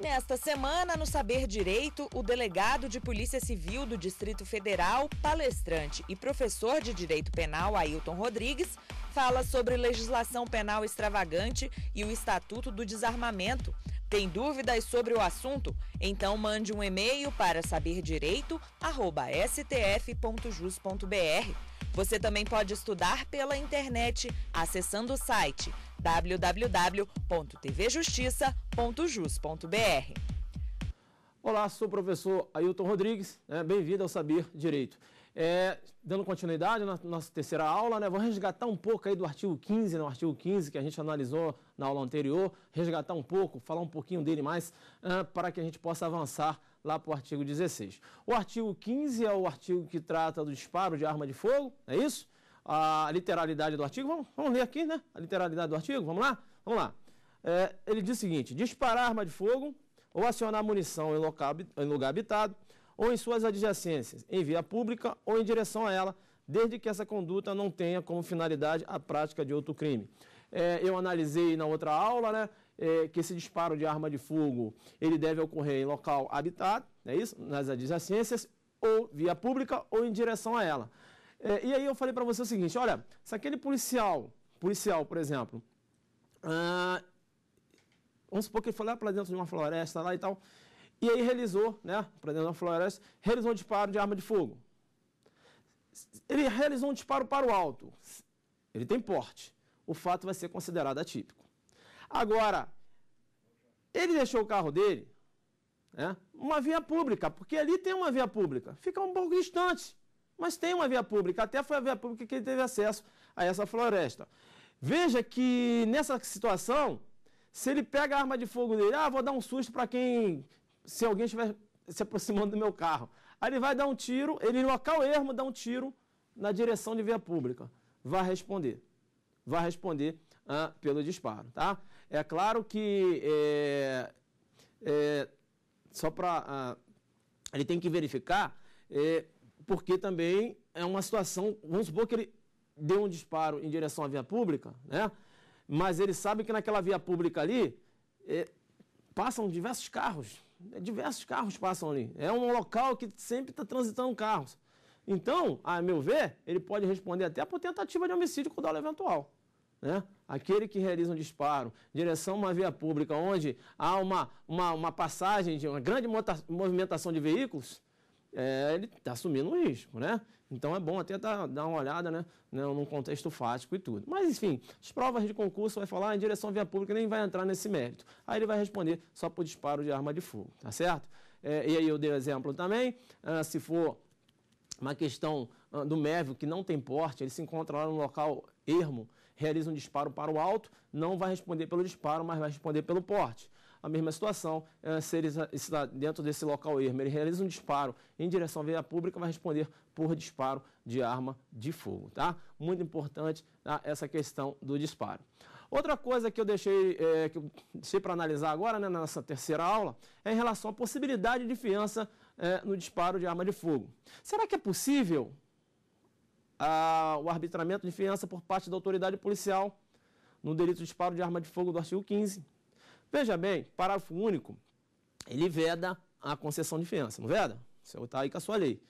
Nesta semana, no Saber Direito, o delegado de Polícia Civil do Distrito Federal, palestrante e professor de Direito Penal, Ailton Rodrigues, fala sobre legislação penal extravagante e o Estatuto do Desarmamento. Tem dúvidas sobre o assunto? Então mande um e-mail para saberdireito@stf.jus.br. Você também pode estudar pela internet acessando o site www.tvjustiça.jus.br. Olá, sou o professor Ailton Rodrigues, né? bem-vindo ao Saber Direito. É, dando continuidade na nossa terceira aula, né? vou resgatar um pouco aí do artigo 15, né? artigo 15 que a gente analisou na aula anterior, resgatar um pouco, falar um pouquinho dele mais, uh, para que a gente possa avançar lá para o artigo 16. O artigo 15 é o artigo que trata do disparo de arma de fogo, é isso? a literalidade do artigo. Vamos, vamos ler aqui, né? A literalidade do artigo, vamos lá? Vamos lá. É, ele diz o seguinte, disparar arma de fogo ou acionar munição em, local, em lugar habitado ou em suas adjacências, em via pública ou em direção a ela, desde que essa conduta não tenha como finalidade a prática de outro crime. É, eu analisei na outra aula, né? É, que esse disparo de arma de fogo ele deve ocorrer em local habitado, é isso? Nas adjacências ou via pública ou em direção a ela. É, e aí eu falei para você o seguinte, olha, se aquele policial, policial, por exemplo, ah, vamos supor que ele foi lá para dentro de uma floresta lá e tal, e aí realizou, né, para dentro de uma floresta, realizou um disparo de arma de fogo. Ele realizou um disparo para o alto. Ele tem porte. O fato vai ser considerado atípico. Agora, ele deixou o carro dele, né, uma via pública, porque ali tem uma via pública. Fica um pouco distante. Mas tem uma via pública, até foi a via pública que ele teve acesso a essa floresta. Veja que nessa situação, se ele pega a arma de fogo dele, ah, vou dar um susto para quem, se alguém estiver se aproximando do meu carro. Aí ele vai dar um tiro, ele local ermo dá um tiro na direção de via pública. Vai responder. Vai responder ah, pelo disparo, tá? É claro que é, é, só para ah, ele tem que verificar é, porque também é uma situação, vamos supor que ele deu um disparo em direção à via pública, né? mas ele sabe que naquela via pública ali é, passam diversos carros, né? diversos carros passam ali. É um local que sempre está transitando carros. Então, a meu ver, ele pode responder até por tentativa de homicídio com dolo eventual. Né? Aquele que realiza um disparo em direção a uma via pública onde há uma, uma, uma passagem, de uma grande movimentação de veículos, é, ele está assumindo um risco, né? Então é bom até dar, dar uma olhada, né, né, num contexto fático e tudo. Mas enfim, as provas de concurso vai falar ah, em direção à via pública, nem vai entrar nesse mérito. Aí ele vai responder só por disparo de arma de fogo, tá certo? É, e aí eu dei o exemplo também, ah, se for uma questão ah, do mévio que não tem porte, ele se encontra lá no local ermo, realiza um disparo para o alto, não vai responder pelo disparo, mas vai responder pelo porte a mesma situação, é, se ele ah, está dentro desse local ermo, ele realiza um disparo em direção à via pública, vai responder por disparo de arma de fogo, tá? Muito importante tá? essa questão do disparo. Outra coisa que eu deixei, é, que eu deixei para analisar agora, né, nessa terceira aula, é em relação à possibilidade de fiança é, no disparo de arma de fogo. Será que é possível a, ah, o arbitramento de fiança por parte da autoridade policial no delito de disparo de arma de fogo do artigo 15? Veja bem, parágrafo único, ele veda a concessão de fiança, não veda? Você está é aí com a sua lei.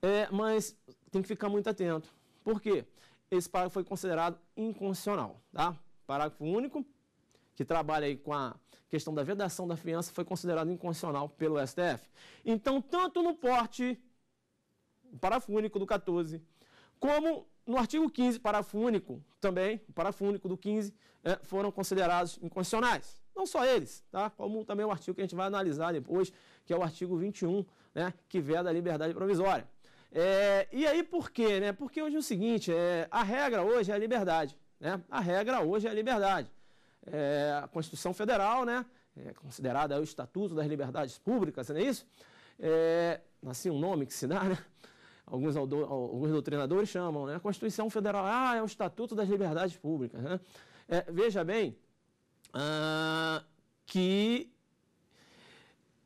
É, mas tem que ficar muito atento. Por quê? Esse parágrafo foi considerado inconstitucional, tá? Parágrafo único, que trabalha aí com a questão da vedação da fiança, foi considerado inconstitucional pelo STF. Então, tanto no porte, o parágrafo único do 14, como no artigo 15, parágrafo único também, o parágrafo único do 15, é, foram considerados inconstitucionais. Não só eles, tá? como também o é artigo que a gente vai analisar depois, que é o artigo 21, né? que veda a liberdade provisória. É, e aí por quê? Né? Porque hoje é o seguinte, é, a regra hoje é a liberdade. Né? A regra hoje é a liberdade. É, a Constituição Federal, né? é considerada o Estatuto das Liberdades Públicas, não é isso? É, assim, um nome que se dá, né? Alguns, alguns doutrinadores chamam, né? A Constituição Federal, ah, é o Estatuto das Liberdades Públicas, né? É, veja bem, uh, que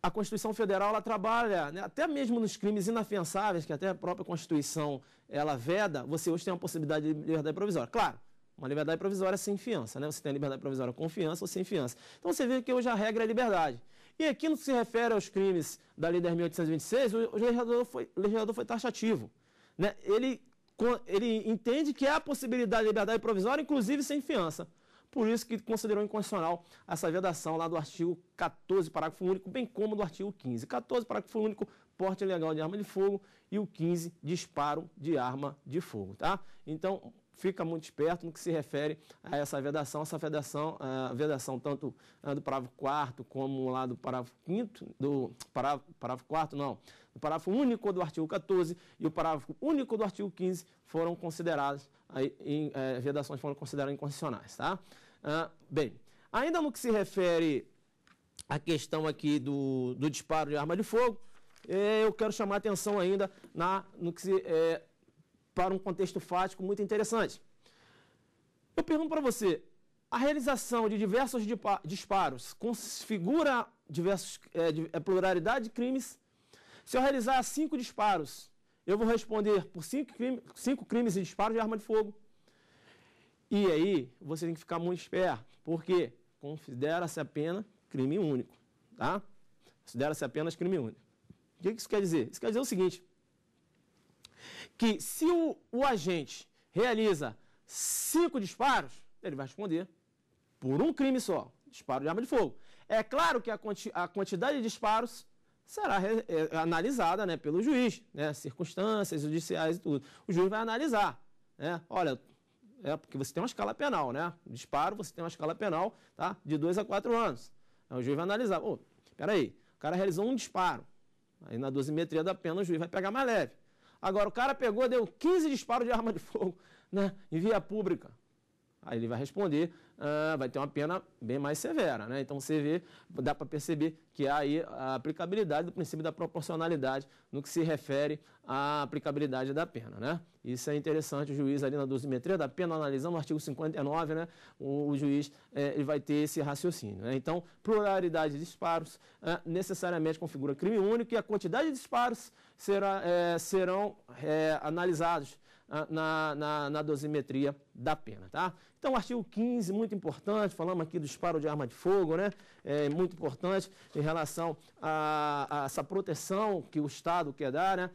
a Constituição Federal ela trabalha, né, até mesmo nos crimes inafiançáveis, que até a própria Constituição ela veda, você hoje tem a possibilidade de liberdade provisória. Claro, uma liberdade provisória é sem fiança, né? Você tem a liberdade provisória com fiança ou sem fiança. Então você vê que hoje a regra é liberdade. E aqui no que se refere aos crimes da Lei 10.826, o legislador foi, o legislador foi taxativo. Né? Ele, ele entende que há a possibilidade de liberdade provisória, inclusive sem fiança. Por isso que considerou inconstitucional essa vedação lá do artigo 14, parágrafo único, bem como do artigo 15. 14, parágrafo único, porte ilegal de arma de fogo e o 15, disparo de arma de fogo, tá? Então, fica muito esperto no que se refere a essa vedação, essa vedação, a eh, vedação tanto eh, do parágrafo 4 como lá do parágrafo 5 do parágrafo, parágrafo 4 não, do parágrafo único do artigo 14 e o parágrafo único do artigo 15 foram consideradas aí em, eh, vedações foram consideradas inconstitucionais, tá? Ah, bem, ainda no que se refere à questão aqui do, do disparo de arma de fogo, é, eu quero chamar atenção ainda na, no que se, é, para um contexto fático muito interessante. Eu pergunto para você, a realização de diversos disparos configura diversos, é, é, pluralidade de crimes? Se eu realizar cinco disparos, eu vou responder por cinco, crime, cinco crimes e disparos de arma de fogo. E aí você tem que ficar muito esperto, porque considera-se apenas crime único, tá? Considera-se apenas crime único. O que isso quer dizer? Isso quer dizer o seguinte, que se o, o agente realiza cinco disparos, ele vai responder por um crime só, disparo de arma de fogo. É claro que a, quanti a quantidade de disparos será é, analisada né, pelo juiz, né, circunstâncias judiciais e tudo. O juiz vai analisar. Né? Olha, é porque você tem uma escala penal, né? Disparo, você tem uma escala penal tá? de 2 a 4 anos. Aí o juiz vai analisar, oh, peraí, o cara realizou um disparo. Aí na dosimetria da pena o juiz vai pegar mais leve. Agora, o cara pegou, deu 15 disparos de arma de fogo né? em via pública. Aí ele vai responder, ah, vai ter uma pena bem mais severa. Né? Então você vê, dá para perceber que há aí a aplicabilidade do princípio da proporcionalidade no que se refere à aplicabilidade da pena. Né? Isso é interessante, o juiz ali na dosimetria da pena, analisando o artigo 59, né? o, o juiz é, ele vai ter esse raciocínio. Né? Então, pluralidade de disparos é, necessariamente configura crime único e a quantidade de disparos será, é, serão é, analisados ah, na, na, na dosimetria da pena, tá? Então, o artigo 15, muito importante, falamos aqui do disparo de arma de fogo, né? É muito importante em relação a, a essa proteção que o Estado quer dar, né?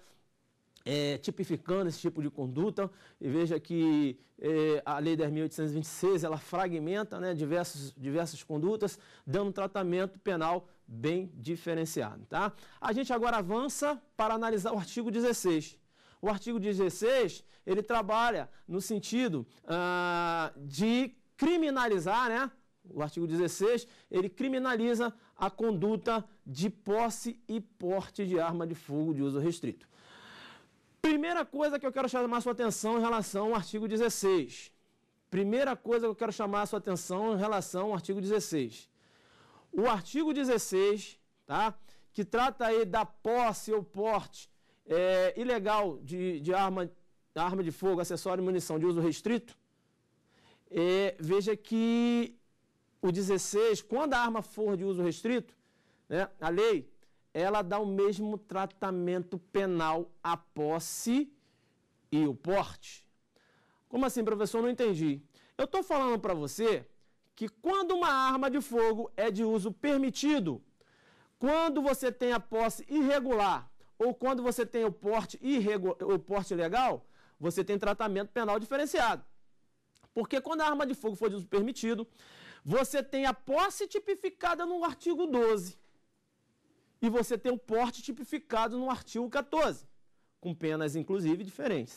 É, tipificando esse tipo de conduta. E veja que é, a Lei 10.826 ela fragmenta né, diversos, diversas condutas, dando um tratamento penal bem diferenciado. Tá? A gente agora avança para analisar o artigo 16. O artigo 16, ele trabalha no sentido ah, de criminalizar, né? O artigo 16, ele criminaliza a conduta de posse e porte de arma de fogo de uso restrito. Primeira coisa que eu quero chamar sua atenção em relação ao artigo 16. Primeira coisa que eu quero chamar sua atenção em relação ao artigo 16. O artigo 16, tá? Que trata aí da posse ou porte é, ilegal de, de arma, arma de fogo, acessório e munição de uso restrito, é, veja que o 16, quando a arma for de uso restrito, né, a lei, ela dá o mesmo tratamento penal à posse e o porte. Como assim, professor? Não entendi. Eu estou falando para você que quando uma arma de fogo é de uso permitido, quando você tem a posse irregular ou quando você tem o porte, irregu... o porte ilegal, você tem tratamento penal diferenciado. Porque quando a arma de fogo for de uso permitido, você tem a posse tipificada no artigo 12 e você tem o porte tipificado no artigo 14, com penas, inclusive, diferentes.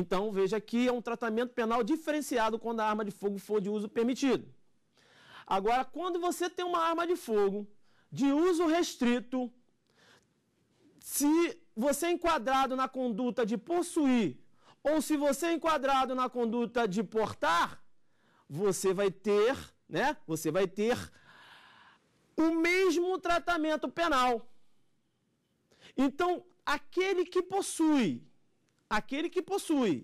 Então, veja que é um tratamento penal diferenciado quando a arma de fogo for de uso permitido. Agora, quando você tem uma arma de fogo de uso restrito, se você é enquadrado na conduta de possuir ou se você é enquadrado na conduta de portar, você vai ter, né? Você vai ter o mesmo tratamento penal. Então, aquele que possui, aquele que possui,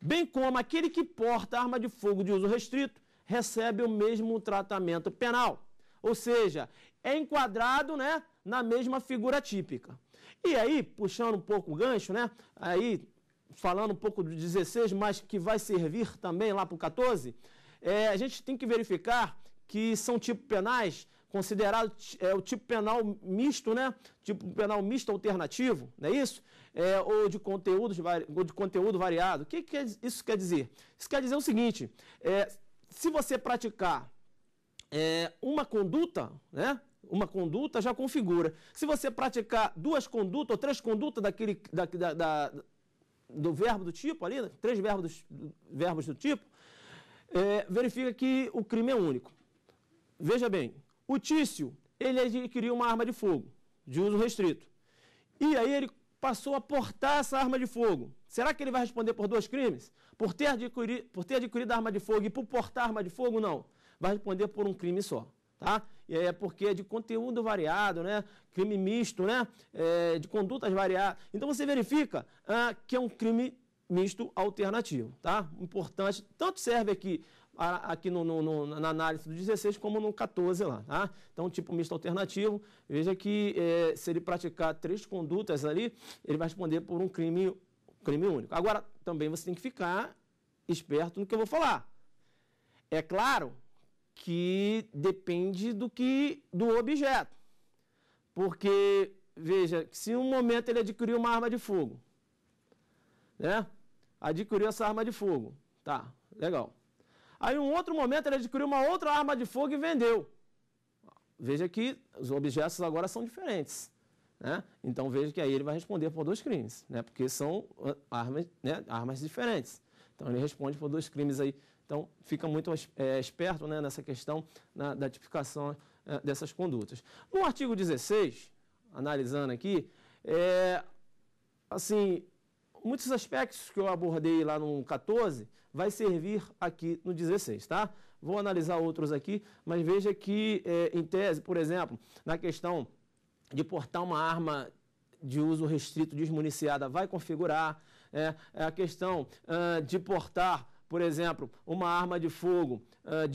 bem como aquele que porta arma de fogo de uso restrito, recebe o mesmo tratamento penal. Ou seja, é enquadrado, né, na mesma figura típica. E aí, puxando um pouco o gancho, né, aí falando um pouco do 16, mas que vai servir também lá para o 14, é, a gente tem que verificar que são tipos penais considerados é, o tipo penal misto, né? Tipo penal misto alternativo, não é isso? É, ou de conteúdo, de conteúdo variado. O que, que é isso quer dizer? Isso quer dizer o seguinte: é, se você praticar é, uma conduta, né? uma conduta já configura. Se você praticar duas condutas ou três condutas daquele, da, da, da do verbo do tipo ali, né? três verbos, do, verbos do tipo, é, verifica que o crime é único. Veja bem, o Tício, ele adquiriu uma arma de fogo de uso restrito. E aí ele passou a portar essa arma de fogo. Será que ele vai responder por dois crimes? Por ter adquirido, por ter adquirido a arma de fogo e por portar a arma de fogo? Não. Vai responder por um crime só tá? E é porque é de conteúdo variado, né? Crime misto, né? É, de condutas variadas. Então você verifica ah, que é um crime misto alternativo, tá? Importante. Tanto serve aqui aqui no, no, no, na análise do 16 como no 14 lá, tá? Então, tipo misto alternativo, veja que é, se ele praticar três condutas ali, ele vai responder por um crime, crime único. Agora, também você tem que ficar esperto no que eu vou falar. É claro que depende do que do objeto. Porque, veja, se em um momento ele adquiriu uma arma de fogo, né? Adquiriu essa arma de fogo. Tá, legal. Aí, em um outro momento, ele adquiriu uma outra arma de fogo e vendeu. Veja que os objetos agora são diferentes. Né? Então, veja que aí ele vai responder por dois crimes, né? porque são ah, armas, né? armas diferentes. Então, ele responde por dois crimes aí então, fica muito é, esperto né, nessa questão na, da tipificação é, dessas condutas. No artigo 16, analisando aqui, é, assim, muitos aspectos que eu abordei lá no 14 vai servir aqui no 16, tá? Vou analisar outros aqui, mas veja que, é, em tese, por exemplo, na questão de portar uma arma de uso restrito desmuniciada vai configurar, é, é a questão uh, de portar por exemplo, uma arma de fogo, eh,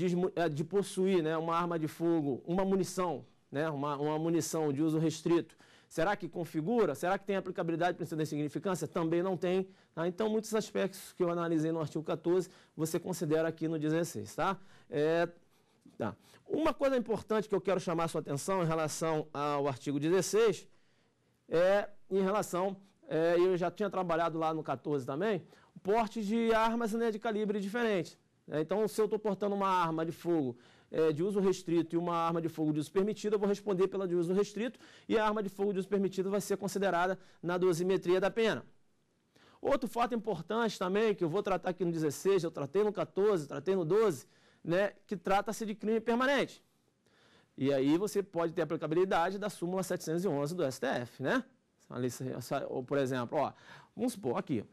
eh, de, possuir né, uma arma de fogo, uma munição, né, uma, uma munição de uso restrito, será que configura? Será que tem aplicabilidade para incidência de significância? Também não tem. Tá? Então, muitos aspectos que eu analisei no artigo 14, você considera aqui no 16. Tá? É, tá. Uma coisa importante que eu quero chamar a sua atenção em relação ao artigo 16 é em relação, é, eu já tinha trabalhado lá no 14 também, porte de armas né, de calibre diferente. Né? Então, se eu estou portando uma arma de fogo é, de uso restrito e uma arma de fogo de uso permitido, eu vou responder pela de uso restrito e a arma de fogo de uso permitido vai ser considerada na dosimetria da pena. Outro fato importante também, que eu vou tratar aqui no 16, eu tratei no 14, tratei no 12, né, que trata-se de crime permanente. E aí você pode ter aplicabilidade da súmula 711 do STF, né? Por exemplo, ó, vamos supor aqui,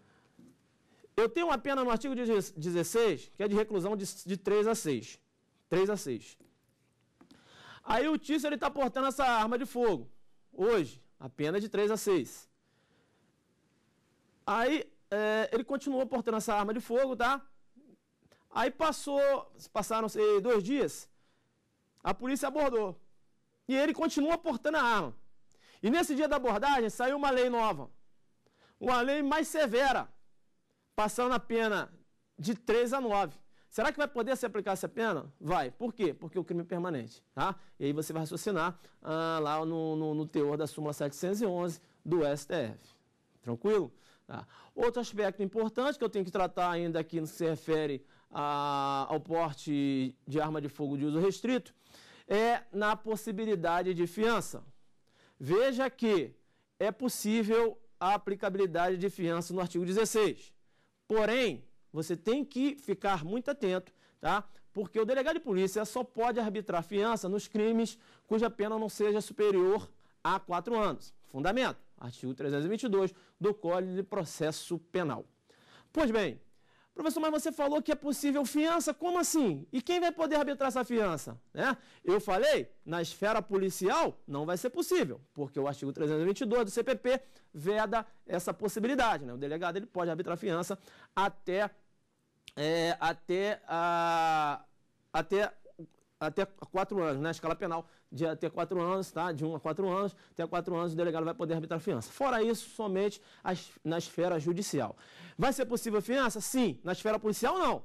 eu tenho uma pena no artigo 16, que é de reclusão de, de 3 a 6. 3 a 6. Aí o Tício está portando essa arma de fogo. Hoje, a pena é de 3 a 6. Aí é, ele continuou portando essa arma de fogo, tá? Aí passou, passaram sei, dois dias, a polícia abordou. E ele continua portando a arma. E nesse dia da abordagem saiu uma lei nova. Uma lei mais severa passando a pena de 3 a 9. Será que vai poder se aplicar essa pena? Vai. Por quê? Porque o crime é permanente. Tá? E aí você vai raciocinar ah, lá no, no, no, teor da súmula 711 do STF. Tranquilo? Tá. Outro aspecto importante que eu tenho que tratar ainda aqui no que se refere a, ao porte de arma de fogo de uso restrito é na possibilidade de fiança. Veja que é possível a aplicabilidade de fiança no artigo 16. Porém, você tem que ficar muito atento, tá? Porque o delegado de polícia só pode arbitrar fiança nos crimes cuja pena não seja superior a quatro anos. Fundamento, artigo 322 do Código de Processo Penal. Pois bem, Professor, mas você falou que é possível fiança, como assim? E quem vai poder arbitrar essa fiança? Né? Eu falei, na esfera policial não vai ser possível, porque o artigo 322 do CPP veda essa possibilidade. Né? O delegado ele pode arbitrar fiança até, é, até, a, até, até quatro anos, na né? escala penal de até quatro anos, tá? De 1 um a quatro anos, até quatro anos o delegado vai poder arbitrar fiança. Fora isso, somente as, na esfera judicial. Vai ser possível fiança? Sim. Na esfera policial, não.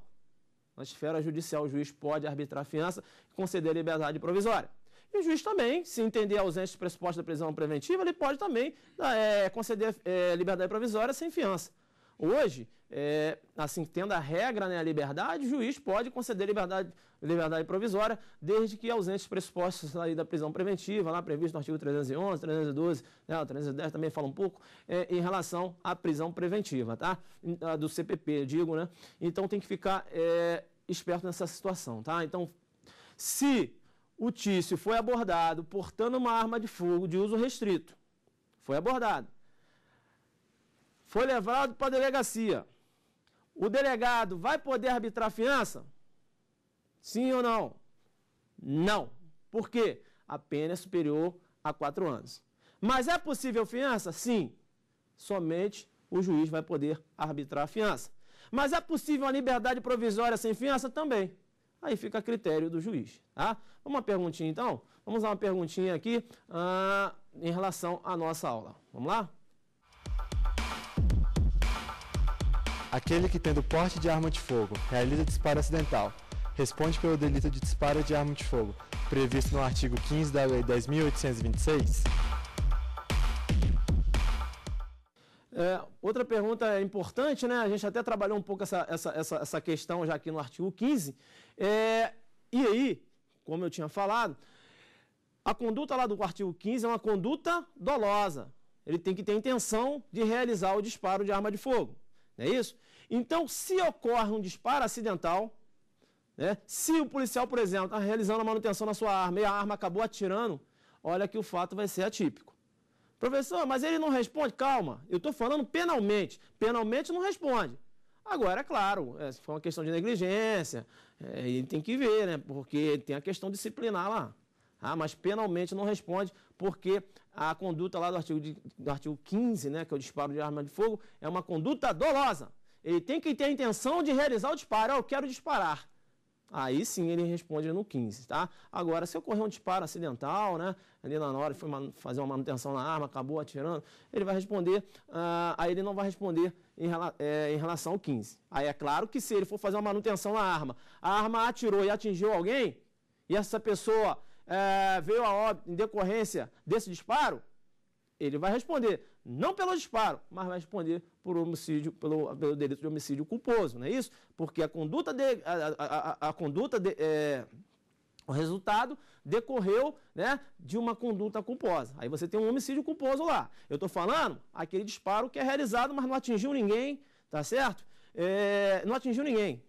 Na esfera judicial, o juiz pode arbitrar fiança e conceder liberdade provisória. E o juiz também, se entender a ausência de pressuposto da prisão preventiva, ele pode também ah, é, conceder é, liberdade provisória sem fiança. Hoje, é, assim, tendo a regra, né, a liberdade, o juiz pode conceder liberdade liberdade provisória, desde que ausentes pressupostos aí da prisão preventiva, lá previsto no artigo 311, 312, né, 310 também fala um pouco, é, em relação à prisão preventiva, tá? Do CPP, digo, né? Então tem que ficar é, esperto nessa situação, tá? Então, se o Tício foi abordado portando uma arma de fogo de uso restrito, foi abordado, foi levado para a delegacia, o delegado vai poder arbitrar a fiança? Sim ou não? Não. Por quê? A pena é superior a quatro anos. Mas é possível fiança? Sim. Somente o juiz vai poder arbitrar a fiança. Mas é possível a liberdade provisória sem fiança? Também. Aí fica a critério do juiz. Tá? Uma perguntinha então? Vamos dar uma perguntinha aqui ah, em relação à nossa aula. Vamos lá? Aquele que tendo porte de arma de fogo realiza disparo acidental responde pelo delito de disparo de arma de fogo, previsto no artigo 15 da Lei 10.826? É, outra pergunta é importante, né? A gente até trabalhou um pouco essa, essa, essa, essa questão já aqui no artigo 15. É, e aí, como eu tinha falado, a conduta lá do artigo 15 é uma conduta dolosa. Ele tem que ter intenção de realizar o disparo de arma de fogo. Não é isso? Então, se ocorre um disparo acidental, né? Se o policial, por exemplo, está realizando a manutenção na sua arma e a arma acabou atirando, olha que o fato vai ser atípico. Professor, mas ele não responde? Calma, eu estou falando penalmente. Penalmente não responde. Agora, é claro, é, se for uma questão de negligência, é, ele tem que ver, né? Porque tem a questão disciplinar lá. Ah, mas penalmente não responde, porque a conduta lá do artigo, de, do artigo 15, né, que é o disparo de arma de fogo, é uma conduta dolosa. Ele tem que ter a intenção de realizar o disparo. Ah, eu quero disparar. Aí sim ele responde no 15, tá? Agora, se ocorrer um disparo acidental, né? Ali na hora foi fazer uma manutenção na arma, acabou atirando, ele vai responder, uh, aí ele não vai responder em, rela é, em, relação ao 15. Aí é claro que se ele for fazer uma manutenção na arma, a arma atirou e atingiu alguém, e essa pessoa eh, veio a óbito em decorrência desse disparo, ele vai responder não pelo disparo, mas vai responder por homicídio, pelo, pelo delito de homicídio culposo, não é isso? Porque a conduta, de, a, a, a, a conduta de, é, o resultado decorreu né, de uma conduta culposa. Aí você tem um homicídio culposo lá. Eu estou falando aquele disparo que é realizado, mas não atingiu ninguém, tá certo? É, não atingiu ninguém.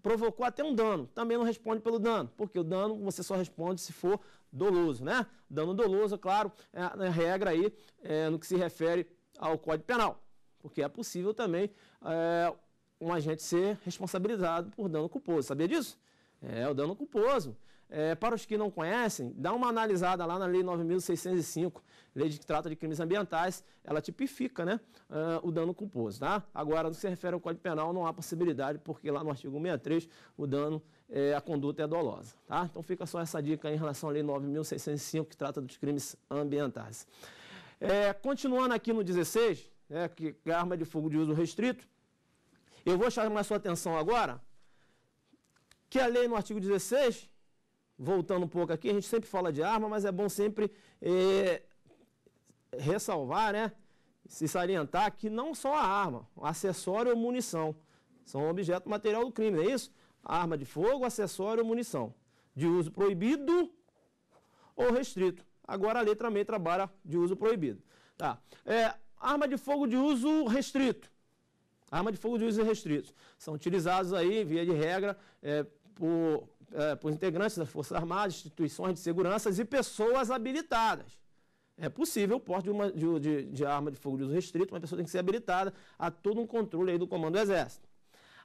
Provocou até um dano, também não responde pelo dano, porque o dano você só responde se for doloso, né? Dano doloso, é claro, é a né, regra aí é, no que se refere ao Código Penal, porque é possível também é, um agente ser responsabilizado por dano culposo. Sabia disso? É, o dano culposo. É, para os que não conhecem, dá uma analisada lá na Lei 9.605, lei de que trata de crimes ambientais, ela tipifica né, uh, o dano culposo. Tá? Agora, no que se refere ao Código Penal, não há possibilidade, porque lá no artigo 63 o dano, é, a conduta é dolosa. Tá? Então fica só essa dica em relação à Lei 9.605, que trata dos crimes ambientais. É, continuando aqui no 16, né, que é arma de fogo de uso restrito, eu vou chamar a sua atenção agora que a lei no artigo 16 voltando um pouco aqui, a gente sempre fala de arma, mas é bom sempre eh, ressalvar, né? Se salientar que não só a arma, acessório ou munição são objeto material do crime, não é isso? Arma de fogo, acessório ou munição de uso proibido ou restrito. Agora a lei também trabalha de uso proibido. Tá. É, arma de fogo de uso restrito. Arma de fogo de uso restrito. São utilizados aí, via de regra, é, por é, por integrantes das Forças Armadas, instituições de segurança e pessoas habilitadas. É possível o porte de, uma, de, de, de, arma de fogo de uso restrito, uma pessoa tem que ser habilitada a todo um controle aí do Comando do Exército.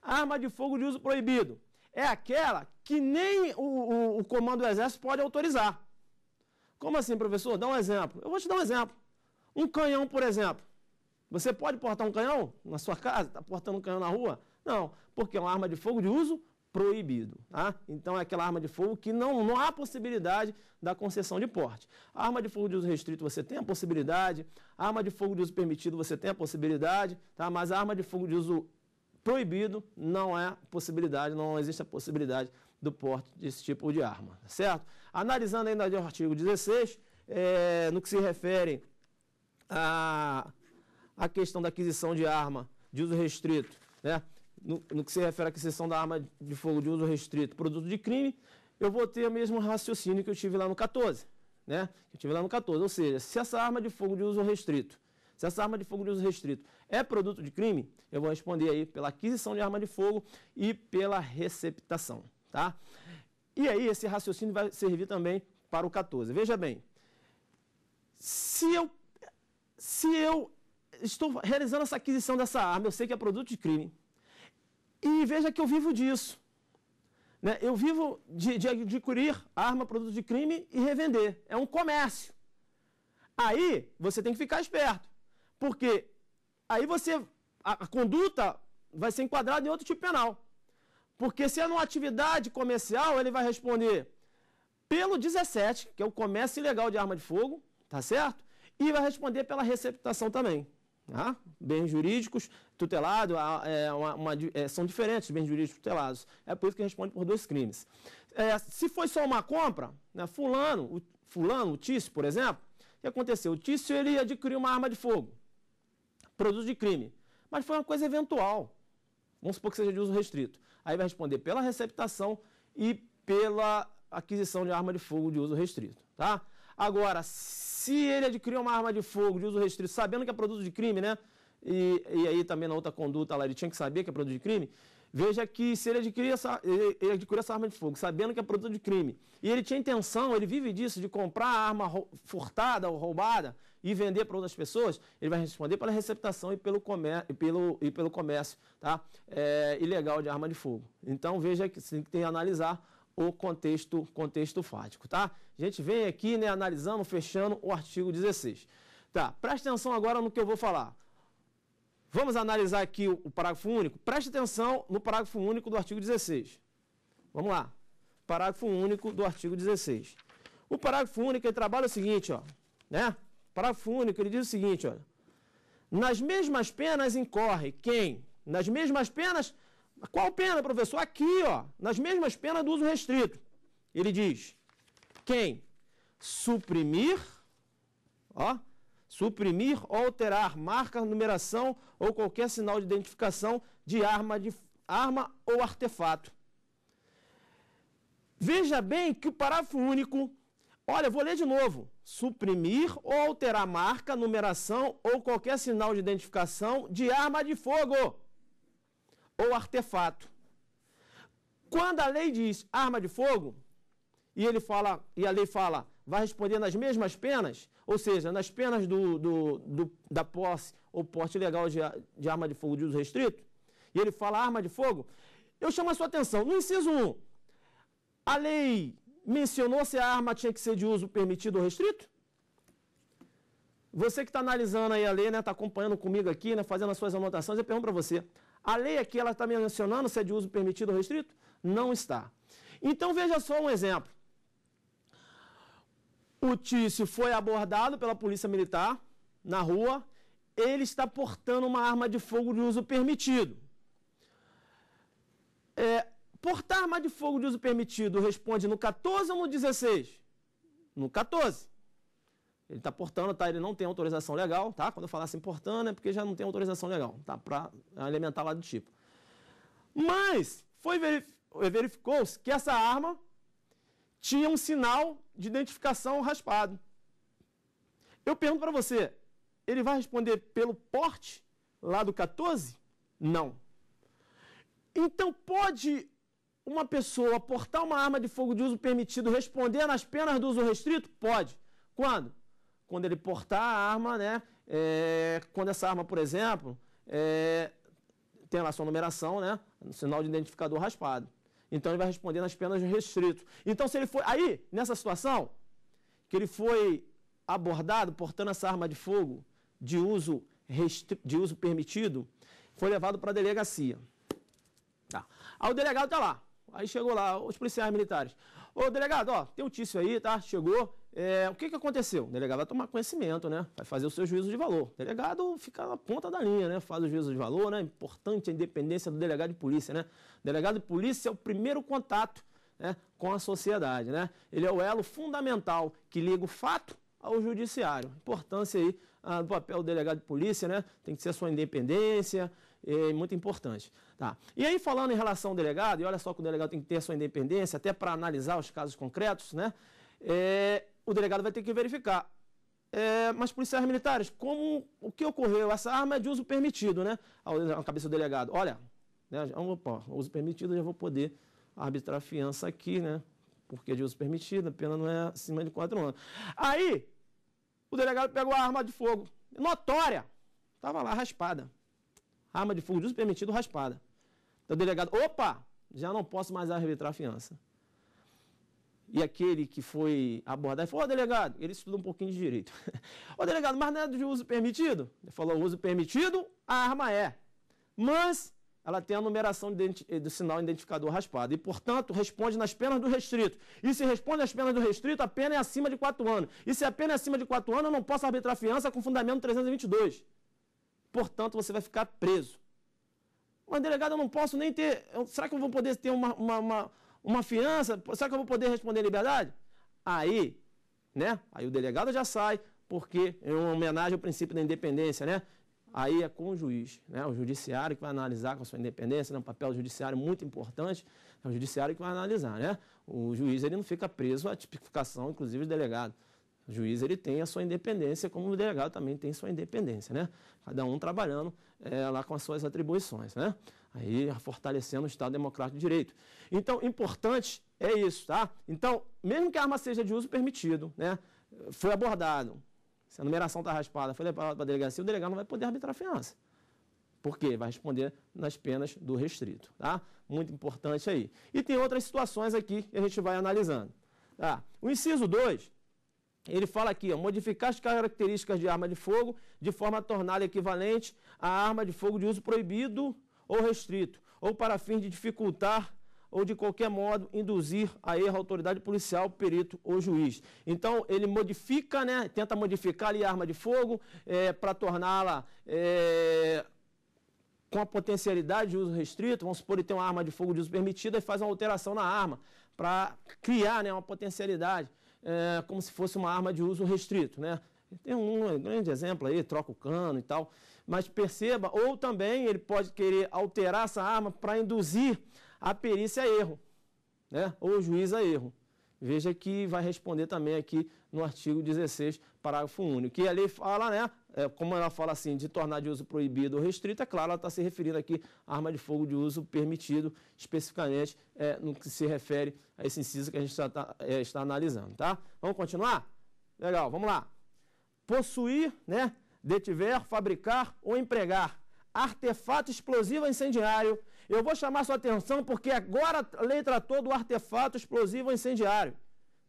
Arma de fogo de uso proibido é aquela que nem o, o, o Comando do Exército pode autorizar. Como assim, professor? Dá um exemplo. Eu vou te dar um exemplo. Um canhão, por exemplo. Você pode portar um canhão na sua casa? Está portando um canhão na rua? Não, porque é uma arma de fogo de uso proibido. Tá? Então é aquela arma de fogo que não, não há possibilidade da concessão de porte. A arma de fogo de uso restrito você tem a possibilidade, a arma de fogo de uso permitido você tem a possibilidade, tá? mas a arma de fogo de uso proibido não é possibilidade, não existe a possibilidade do porte desse tipo de arma, tá certo? Analisando ainda o artigo 16, é, eh, no que se refere à a, a questão da aquisição de arma de uso restrito, né? no, no que se refere à aquisição da arma de fogo de uso restrito, produto de crime, eu vou ter o mesmo raciocínio que eu tive lá no 14, né? Que eu tive lá no 14. Ou seja, se essa arma de fogo de uso restrito, se essa arma de fogo de uso restrito é produto de crime, eu vou responder aí pela aquisição de arma de fogo e pela receptação, tá? E aí esse raciocínio vai servir também para o 14. Veja bem, se eu se eu estou realizando essa aquisição dessa arma, eu sei que é produto de crime e veja que eu vivo disso. Né? Eu vivo de, de adquirir arma, produto de crime e revender. É um comércio. Aí você tem que ficar esperto, porque aí você a, a conduta vai ser enquadrada em outro tipo penal. Porque se é numa atividade comercial, ele vai responder pelo 17, que é o comércio ilegal de arma de fogo, tá certo? E vai responder pela receptação também. Ah, bens jurídicos tutelados ah, é, é, são diferentes bens jurídicos tutelados. É por isso que responde por dois crimes. É, se foi só uma compra, né, fulano, o, fulano, o Tício, por exemplo, o que aconteceu? O Tício ele adquiriu uma arma de fogo, produto de crime, mas foi uma coisa eventual. Vamos supor que seja de uso restrito. Aí vai responder pela receptação e pela aquisição de arma de fogo de uso restrito. Tá? Agora, se ele adquiriu uma arma de fogo de uso restrito, sabendo que é produto de crime, né? E, e aí também na outra conduta lá, ele tinha que saber que é produto de crime. Veja que se ele adquiriu essa, ele, adquiriu essa arma de fogo, sabendo que é produto de crime, e ele tinha intenção, ele vive disso, de comprar a arma furtada ou roubada e vender para outras pessoas, ele vai responder pela receptação e pelo, comér e pelo, e pelo comércio tá? É, ilegal de arma de fogo. Então veja que tem que analisar o contexto, contexto fático, tá? A gente vem aqui, né, analisando, fechando o artigo 16. Tá, presta atenção agora no que eu vou falar. Vamos analisar aqui o, o parágrafo único? Presta atenção no parágrafo único do artigo 16. Vamos lá. Parágrafo único do artigo 16. O parágrafo único ele trabalha o seguinte, ó, né? Parágrafo único ele diz o seguinte, olha. Nas mesmas penas incorre quem, nas mesmas penas qual pena, professor? Aqui, ó, nas mesmas penas do uso restrito. Ele diz: quem suprimir, ó, suprimir ou alterar marca, numeração ou qualquer sinal de identificação de arma, de, arma ou artefato. Veja bem que o parágrafo único, olha, vou ler de novo, suprimir ou alterar marca, numeração ou qualquer sinal de identificação de arma de fogo ou artefato. Quando a lei diz arma de fogo, e ele fala, e a lei fala, vai responder nas mesmas penas, ou seja, nas penas do, do, do da posse ou porte ilegal de, de, arma de fogo de uso restrito, e ele fala arma de fogo, eu chamo a sua atenção. No inciso 1, a lei mencionou se a arma tinha que ser de uso permitido ou restrito? Você que está analisando aí a lei, né, está acompanhando comigo aqui, né, fazendo as suas anotações, eu pergunto para você, a lei aqui ela está mencionando se é de uso permitido ou restrito? Não está. Então veja só um exemplo. O Tício foi abordado pela polícia militar na rua, ele está portando uma arma de fogo de uso permitido. É, portar arma de fogo de uso permitido responde no 14 ou no 16? No 14. Ele está portando, tá? Ele não tem autorização legal, tá? Quando eu falar assim importando é porque já não tem autorização legal, tá? Para alimentar lá do tipo. Mas foi verificou-se que essa arma tinha um sinal de identificação raspado. Eu pergunto para você, ele vai responder pelo porte lá do 14? Não. Então pode uma pessoa portar uma arma de fogo de uso permitido responder nas penas do uso restrito? Pode. Quando? quando ele portar a arma, né? É, quando essa arma, por exemplo, é, tem lá sua numeração, né? Sinal de identificador raspado. Então ele vai responder nas penas restritas. Então, se ele foi. Aí, nessa situação, que ele foi abordado portando essa arma de fogo de uso, restri... de uso permitido, foi levado para a delegacia. Tá. Aí o delegado está lá. Aí chegou lá, os policiais militares. Ô, delegado, ó, tem um tício aí, tá? Chegou, é, o que, que aconteceu? O delegado vai tomar conhecimento, né? Vai fazer o seu juízo de valor. O delegado fica na ponta da linha, né? Faz o juízo de valor, né? Importante a independência do delegado de polícia, né? O delegado de polícia é o primeiro contato né, com a sociedade, né? Ele é o elo fundamental que liga o fato ao judiciário. Importância aí ah, do papel do delegado de polícia, né? Tem que ser a sua independência, é muito importante. Tá. E aí, falando em relação ao delegado, e olha só que o delegado tem que ter a sua independência, até para analisar os casos concretos, né? É, o delegado vai ter que verificar. É, mas policiais militares, como o que ocorreu? Essa arma é de uso permitido, né? A cabeça do delegado, olha, né, opa, uso permitido, já vou poder arbitrar a fiança aqui, né? Porque é de uso permitido, a pena não é acima de quatro anos. Aí, o delegado pegou a arma de fogo, notória, estava lá raspada. Arma de fogo de uso permitido raspada. Então o delegado, opa, já não posso mais arbitrar a fiança e aquele que foi ele falou, ó oh, delegado, ele estudou um pouquinho de direito. Ó oh, delegado, mas não é de uso permitido? Ele falou, uso permitido, a arma é. Mas ela tem a numeração eh, do sinal identificador raspado e, portanto, responde nas penas do restrito. E se responde nas penas do restrito, a pena é acima de 4 anos. E se a pena é acima de 4 anos, eu não posso arbitrar fiança com fundamento 322. Portanto, você vai ficar preso. Mas, delegado, eu não posso nem ter... Será que eu vou poder ter uma, uma, uma uma fiança, será que eu vou poder responder em liberdade? Aí, né? Aí o delegado já sai, porque é uma homenagem ao princípio da independência, né? Aí é com o juiz, né? O judiciário que vai analisar com a sua independência, né? um papel do judiciário muito importante, é o judiciário que vai analisar, né? O juiz ele não fica preso à tipificação, inclusive do delegado. O juiz ele tem a sua independência, como o delegado também tem sua independência, né? Cada um trabalhando é, lá com as suas atribuições, né? aí fortalecendo o Estado Democrático de Direito. Então, importante é isso, tá? Então, mesmo que a arma seja de uso permitido, né, foi abordado, se a numeração está raspada, foi levado para a delegacia, o delegado não vai poder arbitrar a fiança. Por quê? Vai responder nas penas do restrito, tá? Muito importante aí. E tem outras situações aqui que a gente vai analisando. Tá? O inciso 2, ele fala aqui, ó, modificar as características de arma de fogo de forma a torná-la equivalente à arma de fogo de uso proibido ou restrito, ou para fim de dificultar ou de qualquer modo induzir a erro a autoridade policial, perito ou juiz. Então ele modifica, né, tenta modificar ali a arma de fogo é, para torná-la é, com a potencialidade de uso restrito, vamos supor que tem uma arma de fogo de uso permitida e faz uma alteração na arma para criar né, uma potencialidade, é, como se fosse uma arma de uso restrito. Né? Tem um grande exemplo aí, troca o cano e tal. Mas perceba, ou também ele pode querer alterar essa arma para induzir a perícia a erro, né? ou o juiz a erro. Veja que vai responder também aqui no artigo 16, parágrafo único. Que a lei fala, né? É, como ela fala assim, de tornar de uso proibido ou restrito, é claro, ela está se referindo aqui à arma de fogo de uso permitido, especificamente é, no que se refere a esse inciso que a gente está, tá, é, está analisando, tá? Vamos continuar? Legal, vamos lá. Possuir, né? detiver, fabricar ou empregar artefato explosivo incendiário. Eu vou chamar sua atenção porque agora a lei tratou do artefato explosivo incendiário.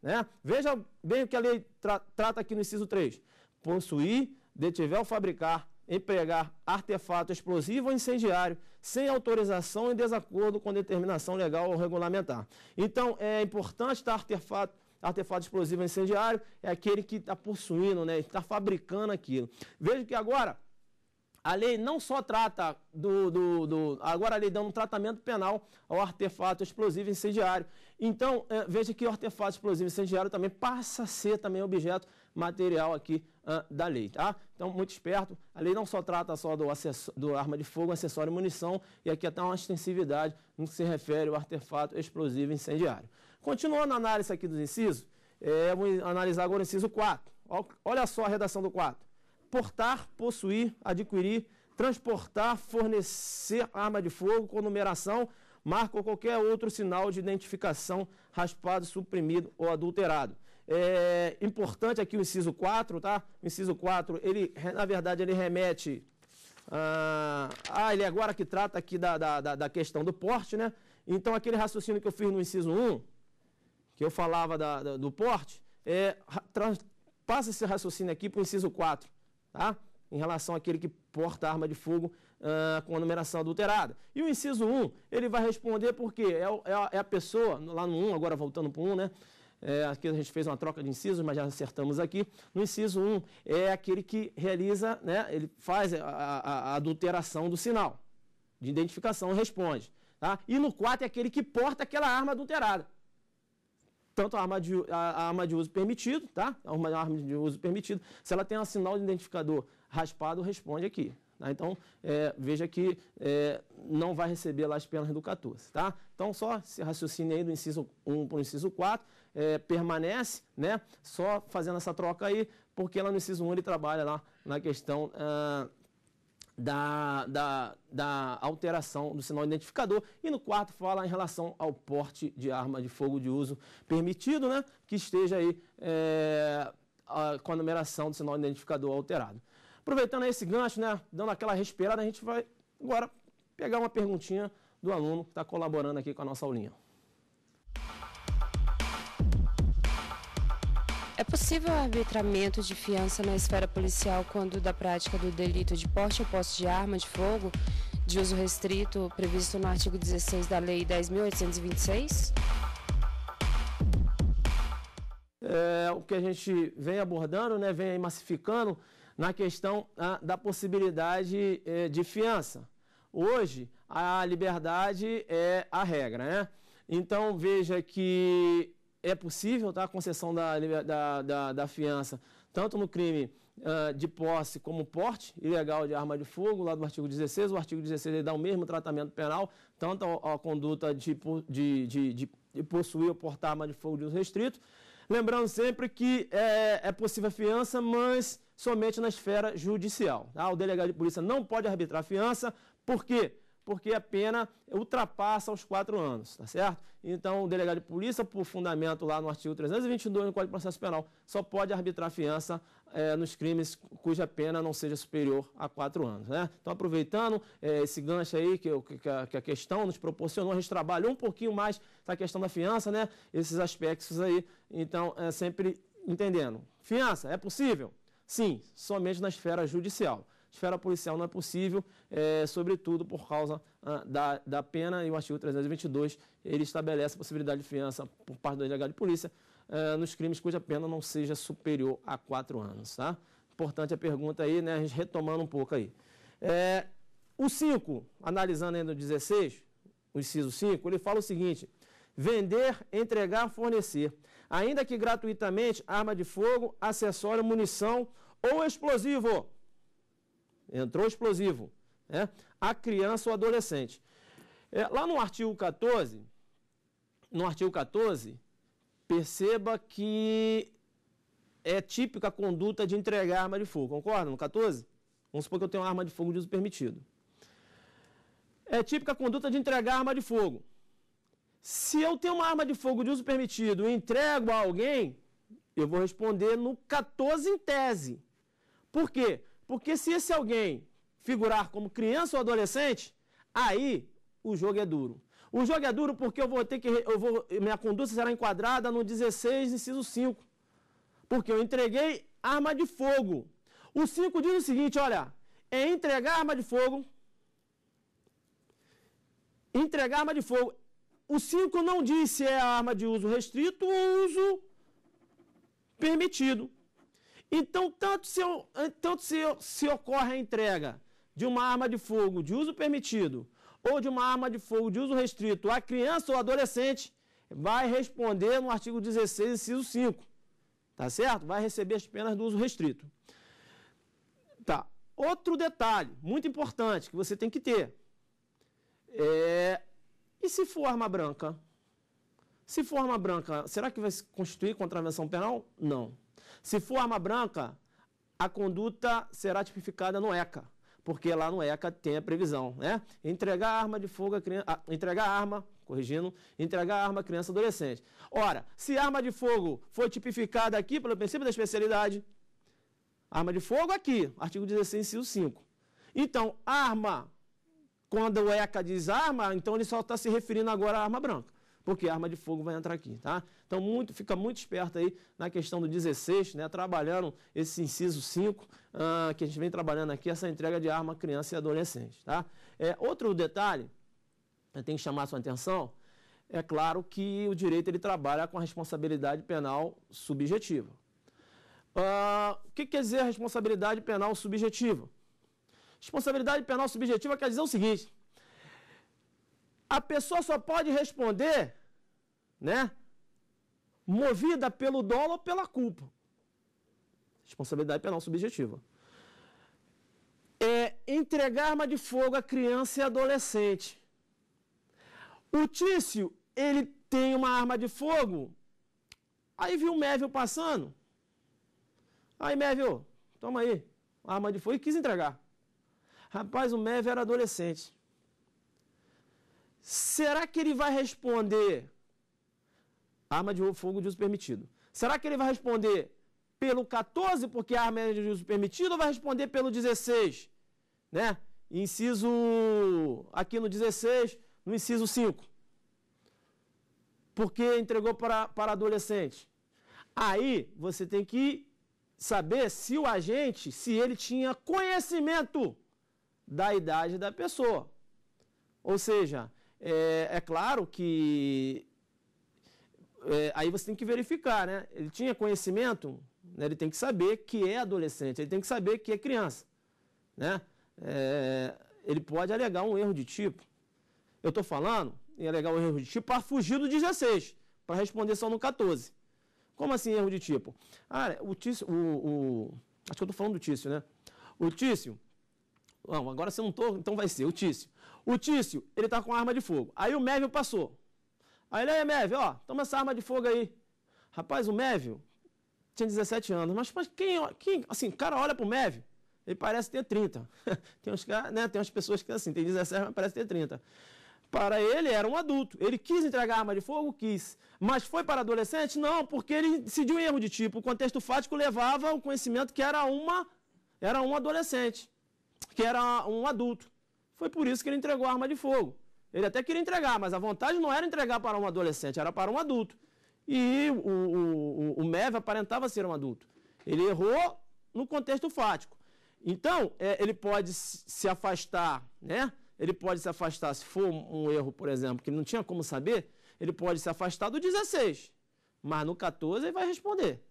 Né? Veja bem o que a lei tra trata aqui no inciso 3. Possuir, detiver ou fabricar, empregar artefato explosivo ou incendiário sem autorização em desacordo com determinação legal ou regulamentar. Então, é importante estar artefato artefato explosivo é incendiário é aquele que está possuindo, né, está fabricando aquilo. Veja que agora a lei não só trata do, do, do, Agora a lei dá um tratamento penal ao artefato explosivo incendiário. Então, é, veja que o artefato explosivo incendiário também passa a ser também objeto material aqui uh, da lei, tá? Então, muito esperto. A lei não só trata só do, do arma de fogo, acessório e munição, e aqui até uma extensividade no que se refere ao artefato explosivo incendiário. Continuando a análise aqui dos incisos, é, eh, vamos analisar agora o inciso 4. Olha só a redação do 4. Portar, possuir, adquirir, transportar, fornecer arma de fogo com numeração, marca ou qualquer outro sinal de identificação raspado, suprimido ou adulterado. É importante aqui o inciso 4, tá? O inciso 4, ele, na verdade, ele remete... Ah, ah, ele agora que trata aqui da, da, da questão do porte, né? Então, aquele raciocínio que eu fiz no inciso 1, que eu falava da, da, do porte, é, trans, passa esse raciocínio aqui para o inciso 4, tá? em relação àquele que porta arma de fogo uh, com a numeração adulterada. E o inciso 1, ele vai responder porque é, é, é a pessoa, lá no 1, agora voltando para o 1, né? É, aqui a gente fez uma troca de incisos, mas já acertamos aqui. No inciso 1, é aquele que realiza, né, ele faz a, a, a adulteração do sinal de identificação, responde. Tá? E no 4 é aquele que porta aquela arma adulterada tanto a arma de, a, a arma de uso permitido, tá? A arma, a arma de uso permitido. Se ela tem um sinal de identificador raspado, responde aqui. Tá? Então, é, veja que é, não vai receber lá as penas do 14. Tá? Então, só esse raciocínio aí do inciso 1 para o inciso 4 é, permanece, né? só fazendo essa troca aí, porque lá no inciso 1 ele trabalha lá na questão... Ah, da, da, da, alteração do sinal identificador. E no quarto fala em relação ao porte de arma de fogo de uso permitido, né, que esteja aí é, a, com a numeração do sinal identificador alterado. Aproveitando esse gancho, né, dando aquela respirada, a gente vai agora pegar uma perguntinha do aluno que está colaborando aqui com a nossa aulinha. É possível arbitramento de fiança na esfera policial quando da prática do delito de porte ou posse de arma de fogo de uso restrito previsto no artigo 16 da Lei 10.826? É, o que a gente vem abordando, né, vem massificando na questão a, ah, da possibilidade eh, de fiança. Hoje, a liberdade é a regra, né? Então, veja que é possível tá, a concessão da, da, da, da fiança, tanto no crime uh, de posse como porte ilegal de arma de fogo, lá do artigo 16. O artigo 16 dá o mesmo tratamento penal, tanto à conduta de, de, de, de, possuir ou portar arma de fogo de uso restrito. Lembrando sempre que é, é possível a fiança, mas somente na esfera judicial. Tá? O delegado de polícia não pode arbitrar a fiança, por quê? porque a pena ultrapassa os quatro anos, tá certo? Então, o delegado de polícia, por fundamento lá no artigo 322 do Código de Processo Penal, só pode arbitrar fiança é, nos crimes cuja pena não seja superior a quatro anos, né? Então, aproveitando é, esse gancho aí que, que, a, que, a, questão nos proporcionou, a gente trabalhou um pouquinho mais na questão da fiança, né? Esses aspectos aí, então, é sempre entendendo. Fiança, é possível? Sim, somente na esfera judicial esfera policial não é possível, é, sobretudo por causa ah, da, da pena e o artigo 322, ele estabelece a possibilidade de fiança por parte do delegado de polícia eh, nos crimes cuja pena não seja superior a quatro anos, tá? Importante a pergunta aí, né? A gente retomando um pouco aí. É, o 5, analisando ainda o 16, o inciso 5, ele fala o seguinte vender, entregar, fornecer, ainda que gratuitamente, arma de fogo, acessório, munição ou explosivo, entrou explosivo, né? a criança ou adolescente. É, lá no artigo 14, no artigo 14, perceba que é típica a conduta de entregar arma de fogo, concorda? No 14? Vamos supor que eu tenho uma arma de fogo de uso permitido. É típica a conduta de entregar arma de fogo. Se eu tenho uma arma de fogo de uso permitido e entrego a alguém, eu vou responder no 14 em tese. Por quê? Porque se esse alguém figurar como criança ou adolescente, aí o jogo é duro. O jogo é duro porque eu vou ter que. Eu vou, minha conduta será enquadrada no 16, inciso 5. Porque eu entreguei arma de fogo. O 5 diz o seguinte: olha, é entregar arma de fogo. Entregar arma de fogo. O 5 não diz se é arma de uso restrito ou uso permitido. Então, tanto se, tanto se, se ocorre a entrega de uma arma de fogo de uso permitido ou de uma arma de fogo de uso restrito a criança ou adolescente, vai responder no artigo 16, inciso 5. Tá certo? Vai receber as penas do uso restrito. Tá. Outro detalhe muito importante que você tem que ter é e se for arma branca? Se for arma branca, será que vai se constituir contravenção penal? Não. Se for arma branca, a conduta será tipificada no ECA, porque lá no ECA tem a previsão, né? Entregar arma de fogo a criança, entregar arma, corrigindo, entregar arma a criança adolescente. Ora, se arma de fogo foi tipificada aqui pelo princípio da especialidade, arma de fogo aqui, artigo 16, inciso 5. Então, arma, quando o ECA diz arma, então ele só está se referindo agora à arma branca porque arma de fogo vai entrar aqui, tá? Então muito, fica muito esperto aí na questão do 16, né? Trabalhando esse inciso 5, uh, ah, que a gente vem trabalhando aqui, essa entrega de arma a criança e adolescente, tá? É, outro detalhe, eu tenho que chamar a sua atenção, é claro que o direito ele trabalha com a responsabilidade penal subjetiva. Uh, o que quer dizer responsabilidade penal subjetiva? Responsabilidade penal subjetiva quer dizer o seguinte: a pessoa só pode responder, né? Movida pelo dolo ou pela culpa. Responsabilidade penal subjetiva. É entregar arma de fogo a criança e adolescente. O Tício, ele tem uma arma de fogo. Aí viu o Mévio passando. Aí, Mévio, toma aí. Arma de fogo e quis entregar. Rapaz, o Mévio era adolescente. Será que ele vai responder arma de fogo de uso permitido? Será que ele vai responder pelo 14, porque a arma é de uso permitido, ou vai responder pelo 16? Né? Inciso aqui no 16, no inciso 5. Porque entregou para, para adolescente. Aí você tem que saber se o agente, se ele tinha conhecimento da idade da pessoa. Ou seja, é, é claro que é, aí você tem que verificar, né? Ele tinha conhecimento, né? ele tem que saber que é adolescente, ele tem que saber que é criança, né? É, ele pode alegar um erro de tipo. Eu estou falando em alegar um erro de tipo para fugir do 16, para responder só no 14. Como assim erro de tipo? Ah, o Tício, o, o acho que eu estou falando do Tício, né? O Tício, não, agora você não estou, então vai ser o Tício. O Tício, ele tá com arma de fogo. Aí o Mévio passou. Aí ele, aí, Mévio, ó, toma essa arma de fogo aí. Rapaz, o Mévio tinha 17 anos. Mas, mas quem, quem, assim, o cara olha pro Mévio, ele parece ter 30. tem, uns, né, tem umas pessoas que, assim, tem 17, mas parece ter 30. Para ele, era um adulto. Ele quis entregar arma de fogo? Quis. Mas foi para adolescente? Não, porque ele decidiu um erro de tipo. O contexto fático levava o conhecimento que era uma era um adolescente, que era um adulto. Foi por isso que ele entregou a arma de fogo. Ele até queria entregar, mas a vontade não era entregar para um adolescente, era para um adulto. E o, o, o, o aparentava ser um adulto. Ele errou no contexto fático. Então, é, ele pode se afastar, né? Ele pode se afastar, se for um erro, por exemplo, que não tinha como saber, ele pode se afastar do 16. Mas no 14 ele vai responder,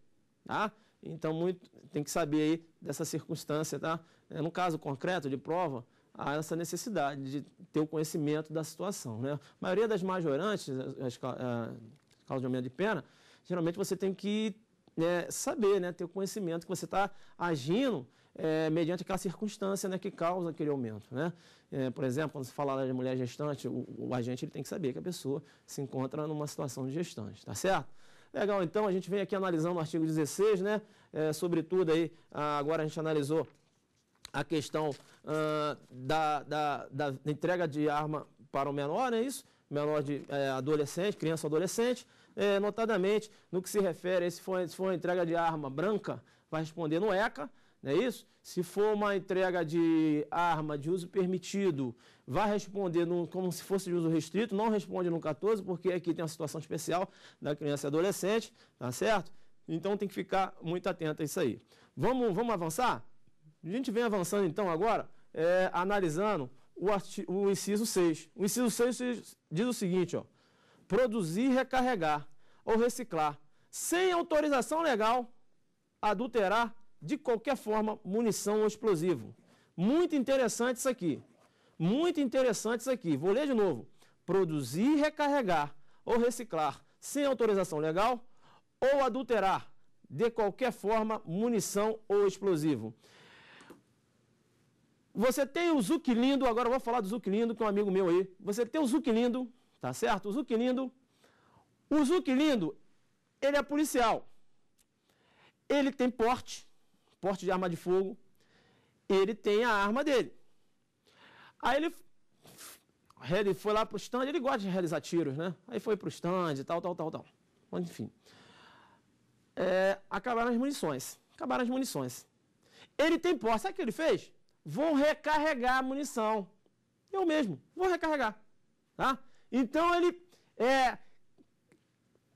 tá? Então, muito, tem que saber aí dessa circunstância, tá? É, no caso concreto de prova, a essa necessidade de ter o conhecimento da situação. Né? A maioria das majorantes, as causas de aumento de pena, geralmente você tem que né, saber, né, ter o conhecimento que você está agindo é, mediante aquela circunstância né, que causa aquele aumento. Né? É, por exemplo, quando se fala de mulher gestante, o, o, agente ele tem que saber que a pessoa se encontra numa situação de gestante, tá certo? Legal, então a gente vem aqui analisando o artigo 16, né? É, sobretudo aí, ah, agora a gente analisou a questão uh, da, da, da, entrega de arma para o menor, não é isso? Menor de é, adolescente, criança adolescente. É, notadamente, no que se refere, se for, se for uma entrega de arma branca, vai responder no ECA, não é isso? Se for uma entrega de arma de uso permitido, vai responder no, como se fosse de uso restrito, não responde no 14, porque aqui tem uma situação especial da criança e adolescente, tá certo? Então tem que ficar muito atento a isso aí. Vamos, vamos avançar? A gente vem avançando então agora, é, analisando o, o, inciso 6. O inciso 6 diz o seguinte, ó, produzir, recarregar ou reciclar sem autorização legal, adulterar de qualquer forma munição ou explosivo. Muito interessante isso aqui. Muito interessante isso aqui. Vou ler de novo. Produzir, recarregar ou reciclar sem autorização legal ou adulterar de qualquer forma munição ou explosivo. Você tem o Lindo agora eu vou falar do Lindo que é um amigo meu aí. Você tem o Lindo, tá certo? O Lindo, O Lindo ele é policial. Ele tem porte, porte de arma de fogo. Ele tem a arma dele. Aí ele, ele foi lá pro stand, ele gosta de realizar tiros, né? Aí foi pro stand e tal, tal, tal, tal. Enfim. É, acabaram as munições. Acabaram as munições. Ele tem porte. Sabe o que ele fez? vou recarregar a munição. Eu mesmo, vou recarregar. Tá? Então ele é,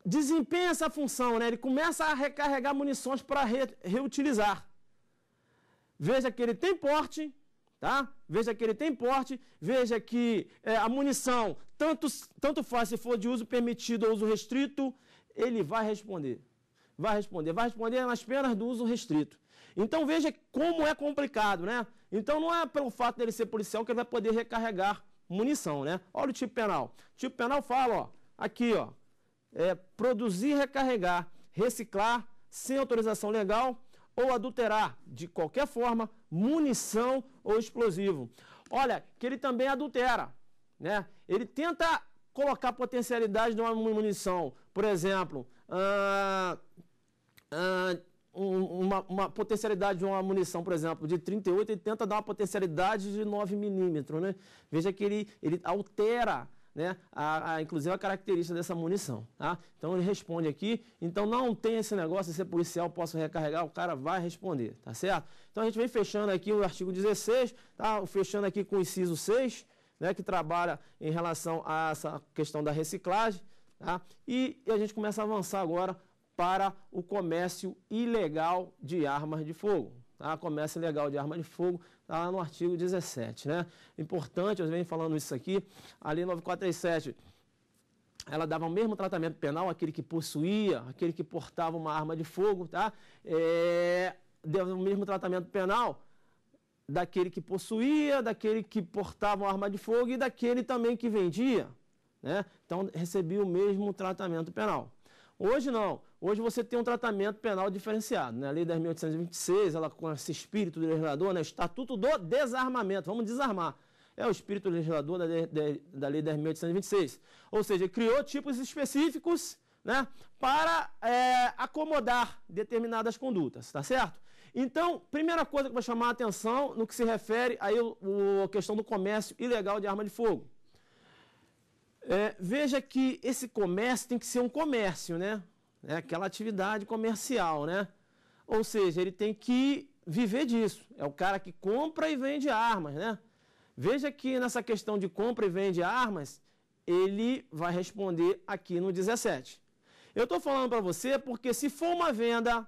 desempenha essa função, né? ele começa a recarregar munições para re, reutilizar. Veja que ele tem porte, tá? Veja que ele tem porte, veja que é, a munição, tanto, tanto faz se for de uso permitido ou uso restrito, ele vai responder. Vai responder, vai responder nas penas do uso restrito. Então veja como é complicado, né? Então não é pelo fato dele ser policial que ele vai poder recarregar munição, né? Olha o tipo penal. O tipo penal fala, ó, aqui, ó, é, produzir, recarregar, reciclar sem autorização legal ou adulterar, de qualquer forma, munição ou explosivo. Olha, que ele também adultera, né? Ele tenta colocar potencialidade de uma munição, por exemplo, ah, ah, uma, uma, potencialidade de uma munição, por exemplo, de 38, ele tenta dar uma potencialidade de 9 milímetros, né? Veja que ele, ele altera né, a, a, inclusive a característica dessa munição. Tá? Então ele responde aqui, então não tem esse negócio de ser policial, posso recarregar, o cara vai responder, tá certo? Então a gente vem fechando aqui o artigo 16, tá? fechando aqui com o inciso 6, né, que trabalha em relação a essa questão da reciclagem, tá? e, e a gente começa a avançar agora para o comércio ilegal de armas de fogo. Tá? Comércio ilegal de armas de fogo está no artigo 17. Né? Importante, eu venho falando isso aqui, ali 947 ela dava o mesmo tratamento penal àquele que possuía, aquele que portava uma arma de fogo, tá? É, deu o mesmo tratamento penal daquele que possuía, daquele que portava uma arma de fogo e daquele também que vendia, né? Então recebia o mesmo tratamento penal. Hoje não. Hoje você tem um tratamento penal diferenciado. Né? A Lei 10.826, ela com esse espírito do legislador, né? Estatuto do Desarmamento. Vamos desarmar. É o espírito legislador da, de, da Lei 10.826. Ou seja, criou tipos específicos né? para é, acomodar determinadas condutas, tá certo? Então, primeira coisa que vai chamar a atenção no que se refere aí questão do comércio ilegal de arma de fogo. É, veja que esse comércio tem que ser um comércio, né? É aquela atividade comercial, né? Ou seja, ele tem que viver disso. É o cara que compra e vende armas, né? Veja que nessa questão de compra e vende armas, ele vai responder aqui no 17. Eu estou falando para você porque se for uma venda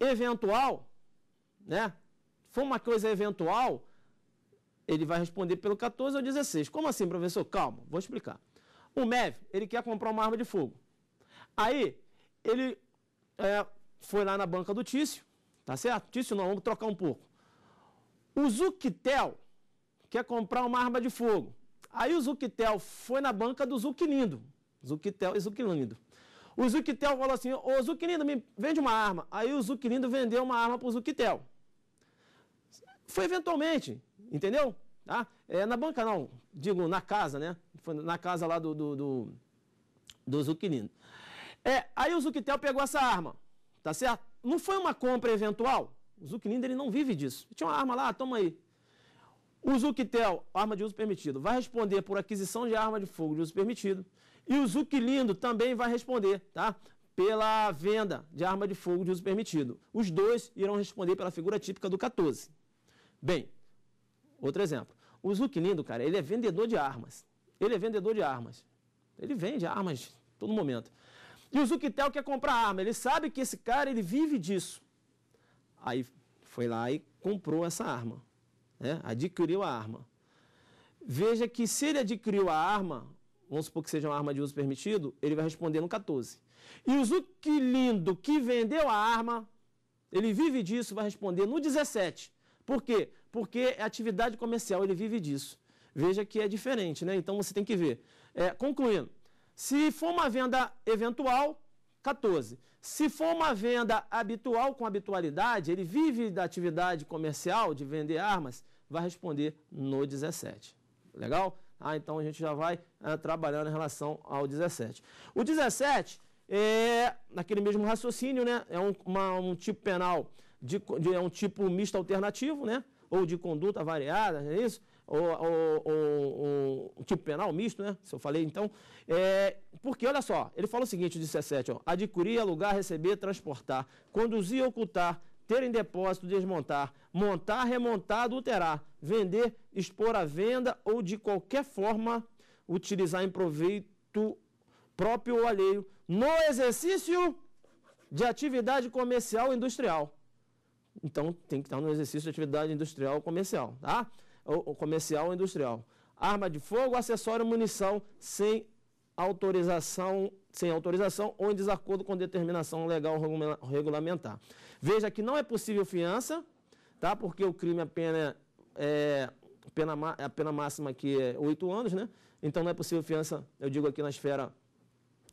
eventual, né? For uma coisa eventual, ele vai responder pelo 14 ou 16. Como assim, professor? Calma, vou explicar. O MEV, ele quer comprar uma arma de fogo. Aí, ele é, foi lá na banca do Tício, tá certo? Tício não, vamos trocar um pouco. O Zuquitel quer comprar uma arma de fogo. Aí o Zuquitel foi na banca do Zuquilindo. Zuquitel e Zuquilindo. O Zuquitel falou assim, ô Zuquilindo, me vende uma arma. Aí o Zuquilindo vendeu uma arma para o Zuquitel. Foi eventualmente, entendeu? Tá? É, na banca não, digo na casa, né? Foi na casa lá do, do, do, do Zucchilino. É, aí o Tel pegou essa arma, tá certo? Não foi uma compra eventual. O Lindo ele não vive disso. Tinha uma arma lá, toma aí. O Tel arma de uso permitido, vai responder por aquisição de arma de fogo de uso permitido. E o Lindo também vai responder, tá? Pela venda de arma de fogo de uso permitido. Os dois irão responder pela figura típica do 14. Bem, outro exemplo. O Zuclindo, cara, ele é vendedor de armas. Ele é vendedor de armas. Ele vende armas todo momento. E o Zuquitel quer comprar arma. Ele sabe que esse cara, ele vive disso. Aí foi lá e comprou essa arma. Né? Adquiriu a arma. Veja que se ele adquiriu a arma, vamos supor que seja uma arma de uso permitido, ele vai responder no 14. E o Zuquilindo que vendeu a arma, ele vive disso, vai responder no 17. Por quê? Porque a é atividade comercial ele vive disso. Veja que é diferente, né? Então você tem que ver. É, concluindo, se for uma venda eventual, 14. Se for uma venda habitual com habitualidade, ele vive da atividade comercial de vender armas, vai responder no 17. Legal? Ah, então a gente já vai é, trabalhando em relação ao 17. O 17 é, naquele mesmo raciocínio, né? É um, uma, um tipo penal de, de, é um tipo misto alternativo, né? Ou de conduta variada, é isso? Ou, ou, ou, tipo penal misto, né? Se eu falei, então. É, porque, olha só, ele fala o seguinte, o 17, ó, adquirir, alugar, é receber, transportar, conduzir, ocultar, ter em depósito, desmontar, montar, remontar, adulterar, vender, expor à venda ou de qualquer forma utilizar em proveito próprio ou alheio no exercício de atividade comercial ou industrial. Então tem que estar no exercício de atividade industrial ou comercial, tá? Ou, ou comercial ou industrial. Arma de fogo, acessório, munição sem autorização, sem autorização ou em desacordo com determinação legal regulamentar. Veja que não é possível fiança, tá? Porque o crime a pena é, é pena, a pena máxima que é oito anos, né? Então não é possível fiança, eu digo aqui na esfera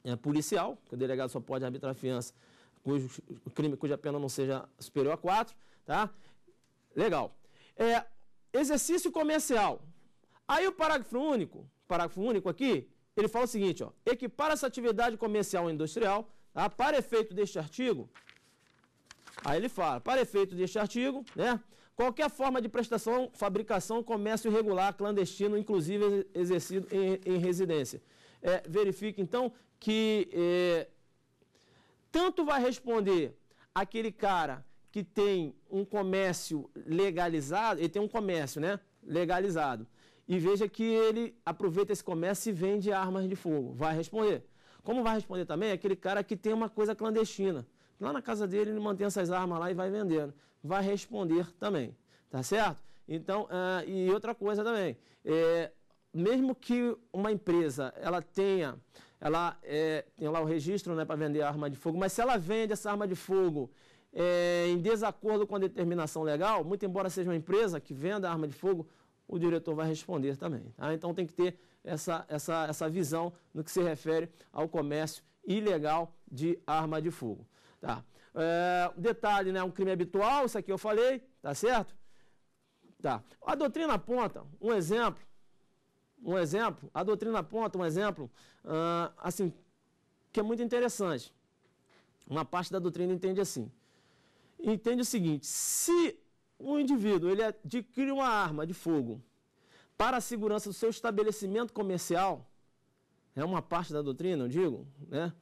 é, policial, que o delegado só pode arbitrar fiança cujo crime cuja pena não seja superior a 4, tá? Legal. É, exercício comercial. Aí o parágrafo único, parágrafo único aqui, ele fala o seguinte, ó, equipara essa atividade comercial ou industrial, tá? para efeito deste artigo, aí ele fala, para efeito deste artigo, né? Qualquer forma de prestação, fabricação, comércio irregular, clandestino, inclusive exercido em, em residência. É, verifique, então, que é, tanto vai responder aquele cara que tem um comércio legalizado, ele tem um comércio, né? Legalizado. E veja que ele aproveita esse comércio e vende armas de fogo. Vai responder. Como vai responder também é aquele cara que tem uma coisa clandestina. Lá na casa dele ele mantém essas armas lá e vai vendendo. Vai responder também. Tá certo? Então, uh, e outra coisa também. É, mesmo que uma empresa ela tenha ela é, tem lá o registro né, para vender arma de fogo, mas se ela vende essa arma de fogo é, em desacordo com a determinação legal, muito embora seja uma empresa que venda arma de fogo, o diretor vai responder também. Tá? Então tem que ter essa, essa, essa visão no que se refere ao comércio ilegal de arma de fogo. Tá? É, detalhe, né, um crime habitual, isso aqui eu falei, tá certo? Tá. A doutrina aponta um exemplo um exemplo, a doutrina aponta um exemplo, uh, assim, que é muito interessante. Uma parte da doutrina entende assim. Entende o seguinte, se um indivíduo ele adquire uma arma de fogo para a segurança do seu estabelecimento comercial, é uma parte da doutrina, eu digo, né?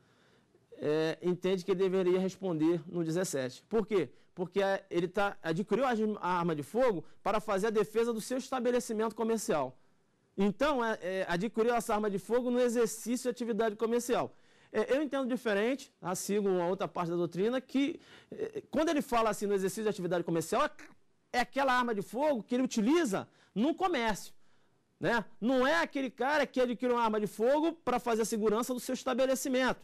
É, entende que deveria responder no 17. Por quê? Porque ele tá, adquiriu a arma de fogo para fazer a defesa do seu estabelecimento comercial. Então, é, é, adquiriu essa arma de fogo no exercício de atividade comercial. É, eu entendo diferente, tá? sigo uma outra parte da doutrina, que é, quando ele fala assim no exercício de atividade comercial, é aquela arma de fogo que ele utiliza no comércio. Né? Não é aquele cara que adquire uma arma de fogo para fazer a segurança do seu estabelecimento.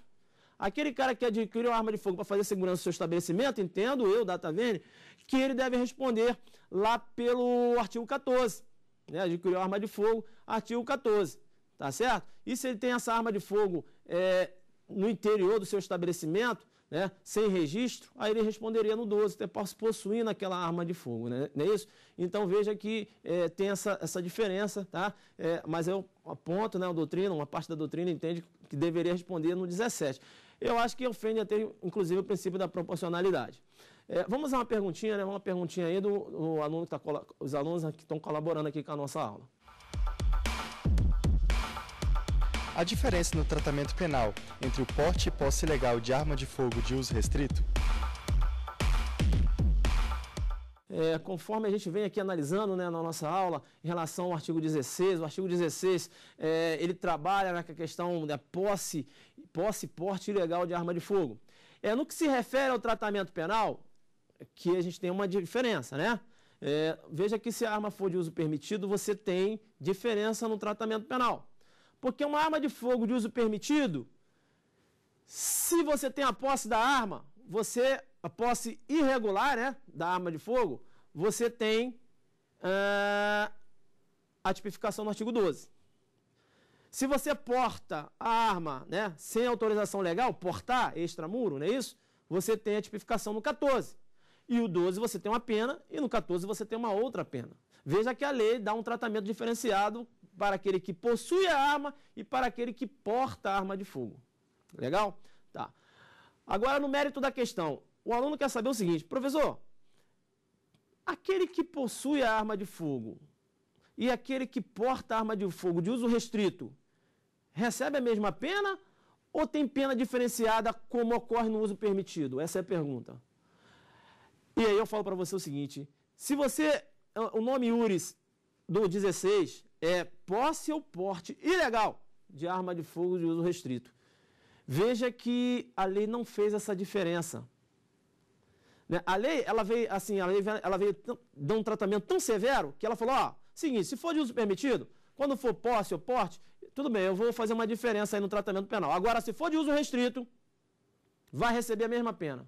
Aquele cara que adquiriu arma de fogo para fazer a segurança do seu estabelecimento, entendo eu, data Vene, que ele deve responder lá pelo artigo 14 né, adquiriu arma de fogo, artigo 14, tá certo? E se ele tem essa arma de fogo é, no interior do seu estabelecimento, né, sem registro, aí ele responderia no 12, até possuindo aquela arma de fogo, né, não é isso? Então veja que é, tem essa, essa diferença, tá? É, mas eu aponto, né, a doutrina, uma parte da doutrina entende que deveria responder no 17. Eu acho que ofende até, inclusive, o princípio da proporcionalidade. É, vamos a uma perguntinha, né? Uma perguntinha aí do, do aluno que tá, os alunos que estão colaborando aqui com a nossa aula. A diferença no tratamento penal entre o porte e posse ilegal de arma de fogo de uso restrito? É, conforme a gente vem aqui analisando né, na nossa aula em relação ao artigo 16, o artigo 16 é, ele trabalha na né, questão da né, posse, posse, porte ilegal de arma de fogo. É, no que se refere ao tratamento penal, que a gente tem uma diferença, né? É, veja que se a arma for de uso permitido, você tem diferença no tratamento penal. Porque uma arma de fogo de uso permitido, se você tem a posse da arma, você, a posse irregular né, da arma de fogo, você tem uh, a tipificação no artigo 12. Se você porta a arma né, sem autorização legal, portar extramuro, não é isso? Você tem a tipificação no 14. E o 12 você tem uma pena e no 14 você tem uma outra pena. Veja que a lei dá um tratamento diferenciado para aquele que possui a arma e para aquele que porta a arma de fogo. Legal? Tá. Agora, no mérito da questão, o aluno quer saber o seguinte: professor, aquele que possui a arma de fogo e aquele que porta a arma de fogo de uso restrito recebe a mesma pena ou tem pena diferenciada como ocorre no uso permitido? Essa é a pergunta. E aí eu falo para você o seguinte: se você. Ah, o nome URIS do 16 é posse ou porte ilegal de arma de fogo de uso restrito. Veja que a lei não fez essa diferença. Né, a lei, ela veio assim, a lei, ela veio deu um tratamento tão severo que ela falou, ó, seguinte, se for de uso permitido, quando for posse ou porte, tudo bem, eu vou fazer uma diferença aí no tratamento penal. Agora, se for de uso restrito, vai receber a mesma pena.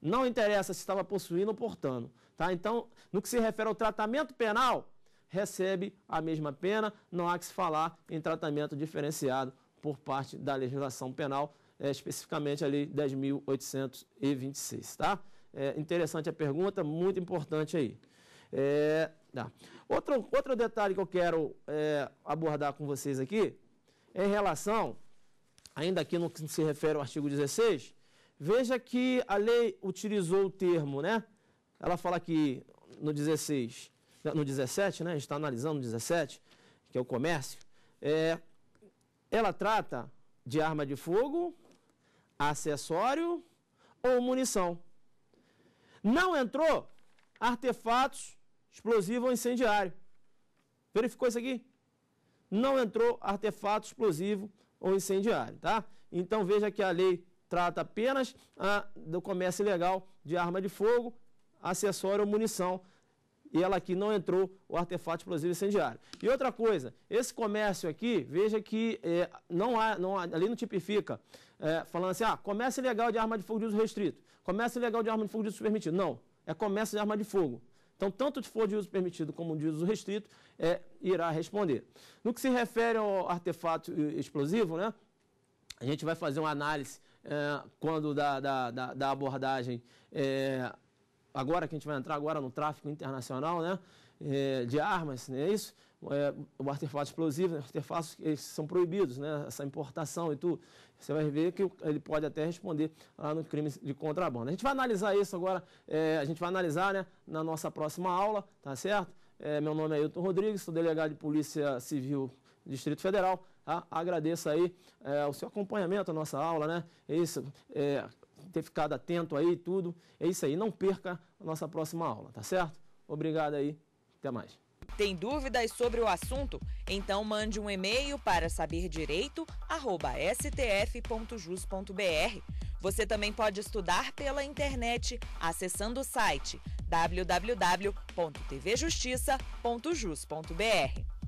Não interessa se estava possuindo ou portando. Tá? Então, no que se refere ao tratamento penal, recebe a mesma pena, não há que se falar em tratamento diferenciado por parte da legislação penal, é, especificamente ali 10.826. Tá? É, interessante a pergunta, muito importante aí. É, tá. outro, outro detalhe que eu quero é, abordar com vocês aqui, é em relação, ainda aqui no que se refere ao artigo 16, Veja que a lei utilizou o termo, né? Ela fala que no 16, no 17, né? A gente está analisando o 17, que é o comércio. É, ela trata de arma de fogo, acessório ou munição. Não entrou artefatos, explosivo ou incendiário. Verificou isso aqui? Não entrou artefato explosivo ou incendiário, tá? Então veja que a lei trata apenas ah, do comércio ilegal de arma de fogo, acessório ou munição. E ela aqui não entrou o artefato explosivo incendiário. E outra coisa, esse comércio aqui, veja que eh, não há, não há, ali não tipifica, eh, falando assim, ah, comércio ilegal de arma de fogo de uso restrito, comércio ilegal de arma de fogo de uso permitido. Não, é comércio de arma de fogo. Então, tanto for de uso permitido como de uso restrito, é, irá responder. No que se refere ao artefato explosivo, né, a gente vai fazer uma análise é, quando da, da, da, da abordagem, é, agora que a gente vai entrar agora no tráfico internacional né, é, de armas, não é isso? É, o artefato explosivo, né, artefatos que são proibidos, né, essa importação e tudo. Você vai ver que ele pode até responder lá no crime de contrabando. A gente vai analisar isso agora, é, a gente vai analisar né, na nossa próxima aula, tá certo? É, meu nome é Ailton Rodrigues, sou delegado de Polícia Civil Distrito Federal. Tá? Agradeço aí é, o seu acompanhamento à nossa aula, né? É isso, é, ter ficado atento aí tudo. É isso aí, não perca a nossa próxima aula, tá certo? Obrigado aí, até mais. Tem dúvidas sobre o assunto? Então mande um e-mail para saberdireito@stf.jus.br. Você também pode estudar pela internet acessando o site www.tvjustiça.jus.br.